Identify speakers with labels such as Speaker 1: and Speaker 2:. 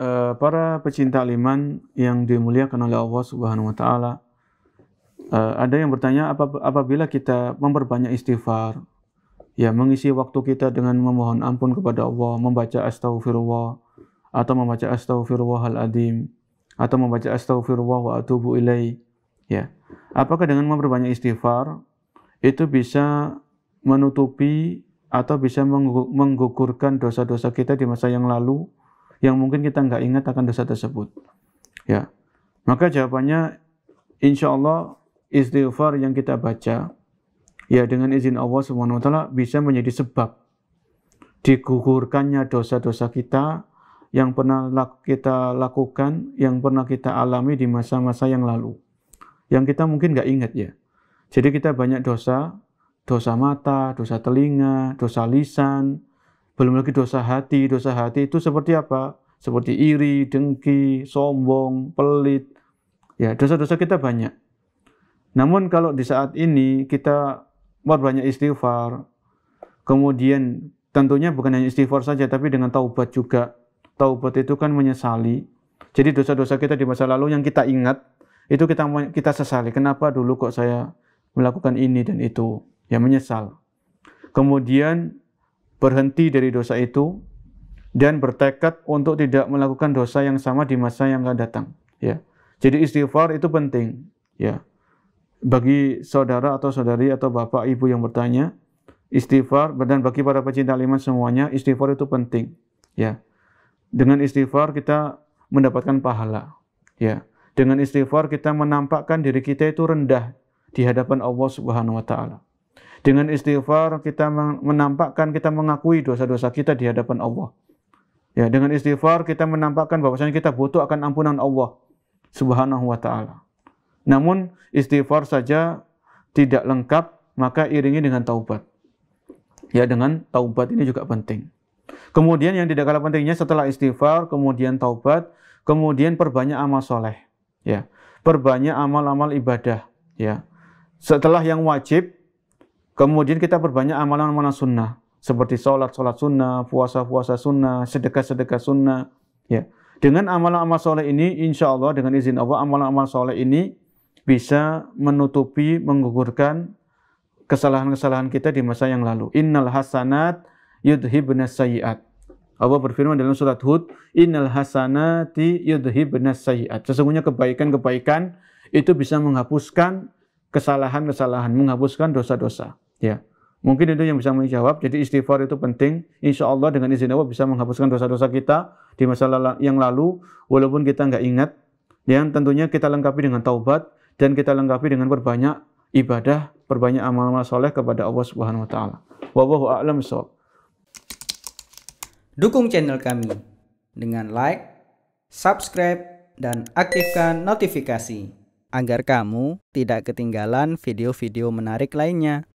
Speaker 1: uh, para pecinta liman yang dimuliakan oleh Allah Subhanahu wa taala. Uh, ada yang bertanya apabila kita memperbanyak istighfar, ya mengisi waktu kita dengan memohon ampun kepada Allah, membaca astaghfirullah atau membaca astaghfirullahal adim atau membaca astaghfirullah wa atubu ilai. Ya. Apakah dengan memperbanyak istighfar itu bisa menutupi atau bisa menggugurkan dosa-dosa kita di masa yang lalu? yang mungkin kita nggak ingat akan dosa tersebut. Ya. Maka jawabannya insya Allah istighfar yang kita baca ya dengan izin Allah Subhanahu wa taala bisa menjadi sebab digugurkannya dosa-dosa kita yang pernah kita lakukan, yang pernah kita alami di masa-masa yang lalu. Yang kita mungkin nggak ingat ya. Jadi kita banyak dosa, dosa mata, dosa telinga, dosa lisan, belum lagi dosa hati. Dosa hati itu seperti apa? Seperti iri, dengki, sombong, pelit. Ya, dosa-dosa kita banyak. Namun kalau di saat ini kita banyak istighfar, kemudian tentunya bukan hanya istighfar saja, tapi dengan taubat juga. Taubat itu kan menyesali. Jadi dosa-dosa kita di masa lalu yang kita ingat, itu kita kita sesali. Kenapa dulu kok saya melakukan ini dan itu? Ya menyesal. Kemudian berhenti dari dosa itu dan bertekad untuk tidak melakukan dosa yang sama di masa yang akan datang ya jadi istighfar itu penting ya bagi saudara atau saudari atau bapak ibu yang bertanya istighfar dan bagi para pecinta lima semuanya istighfar itu penting ya dengan istighfar kita mendapatkan pahala ya dengan istighfar kita menampakkan diri kita itu rendah di hadapan Allah Subhanahu wa taala dengan istighfar kita menampakkan kita mengakui dosa-dosa kita di hadapan Allah. Ya, dengan istighfar kita menampakkan bahwasanya kita butuh akan ampunan Allah Subhanahu wa taala. Namun istighfar saja tidak lengkap maka iringi dengan taubat. Ya, dengan taubat ini juga penting. Kemudian yang tidak kalah pentingnya setelah istighfar, kemudian taubat, kemudian perbanyak amal soleh. Ya, perbanyak amal-amal ibadah. Ya, setelah yang wajib Kemudian kita berbanyak amalan-amalan sunnah seperti sholat sholat sunnah, puasa puasa sunnah, sedekah sedekah sunnah. Ya, dengan amalan-amalan sholat ini, insya Allah dengan izin Allah amalan-amalan sholat ini bisa menutupi, menggugurkan kesalahan-kesalahan kita di masa yang lalu. Innal hasanat yudhibnas sayyiat. Allah berfirman dalam surat Hud, Innal hasanati yudhibnas sayyiat. Sesungguhnya kebaikan-kebaikan itu bisa menghapuskan kesalahan-kesalahan, menghapuskan dosa-dosa. Ya. Mungkin itu yang bisa menjawab. Jadi istighfar itu penting. Insya Allah dengan izin Allah bisa menghapuskan dosa-dosa kita di masa yang lalu, walaupun kita nggak ingat. Yang tentunya kita lengkapi dengan taubat dan kita lengkapi dengan berbanyak ibadah, berbanyak amal-amal soleh kepada Allah Subhanahu Wa Taala. Wabahu a'lam Dukung channel kami dengan like, subscribe, dan aktifkan notifikasi agar kamu tidak ketinggalan video-video menarik lainnya.